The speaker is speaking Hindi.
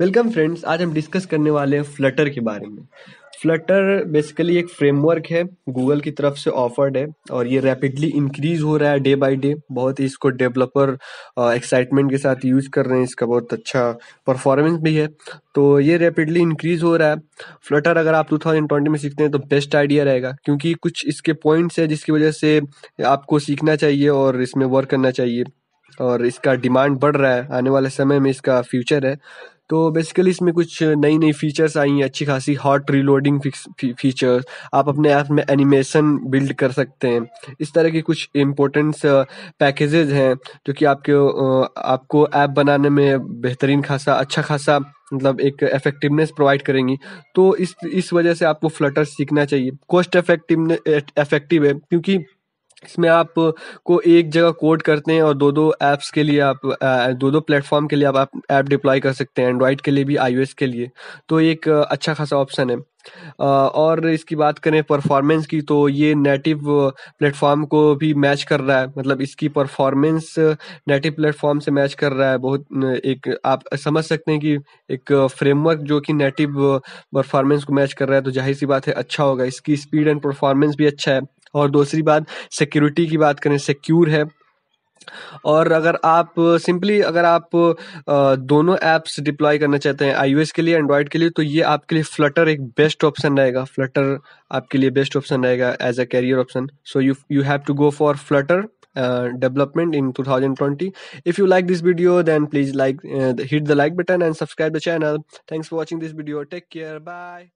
वेलकम फ्रेंड्स आज हम डिस्कस करने वाले हैं फ्लटर के बारे में फ्लटर बेसिकली एक फ्रेमवर्क है गूगल की तरफ से ऑफर्ड है और ये रैपिडली इंक्रीज हो रहा है डे बाय डे बहुत ही इसको डेवलपर एक्साइटमेंट के साथ यूज कर रहे हैं इसका बहुत अच्छा परफॉर्मेंस भी है तो ये रैपिडली इंक्रीज हो रहा है फ्लटर अगर आप 2020 में सीखते हैं तो बेस्ट आइडिया रहेगा क्योंकि कुछ इसके पॉइंट्स है जिसकी वजह से आपको सीखना चाहिए और इसमें वर्क करना चाहिए और इसका डिमांड बढ़ रहा है आने वाले समय में इसका फ्यूचर है तो बेसिकली इसमें कुछ नई नई फीचर्स आई हैं अच्छी खासी हॉट रिलोडिंग फीचर्स आप अपने ऐप में एनिमेशन बिल्ड कर सकते हैं इस तरह के कुछ इम्पोर्टेंट पैकेजेज हैं जो कि आपके आपको ऐप बनाने में बेहतरीन खासा अच्छा खासा मतलब एक इफेक्टिवनेस प्रोवाइड करेंगी तो इस इस वजह से आपको फ्लटर सीखना चाहिए कॉस्ट इफेक्टिव इफेक्टिव है क्योंकि इसमें आप को एक जगह कोड करते हैं और दो दो ऐप्स के लिए आप दो दो प्लेटफॉर्म के लिए आप ऐप डिप्लॉय कर सकते हैं एंड्रॉयड के लिए भी आईओएस के लिए तो एक अच्छा खासा ऑप्शन है और इसकी बात करें परफॉर्मेंस की तो ये नेटिव प्लेटफॉर्म को भी मैच कर रहा है मतलब इसकी परफॉर्मेंस नेटिव प्लेटफॉर्म से मैच कर रहा है बहुत एक आप समझ सकते हैं कि एक फ्रेमवर्क जो कि नेटिव परफॉर्मेंस को मैच कर रहा है तो जाहिर सी बात है अच्छा होगा इसकी स्पीड एंड परफॉर्मेंस भी अच्छा है और दूसरी बात सिक्योरिटी की बात करें सिक्योर है और अगर आप सिंपली अगर आप दोनों ऐप्स डिप्लॉय करना चाहते हैं आई के लिए एंड्रॉयड के लिए तो ये आपके लिए फ्लटर एक बेस्ट ऑप्शन रहेगा फ्लटर आपके लिए बेस्ट ऑप्शन रहेगा as a career option so you you have to go for Flutter development in two 2020 twenty if you like this video please please like hit the like button and subscribe the channel thanks for watching this video take care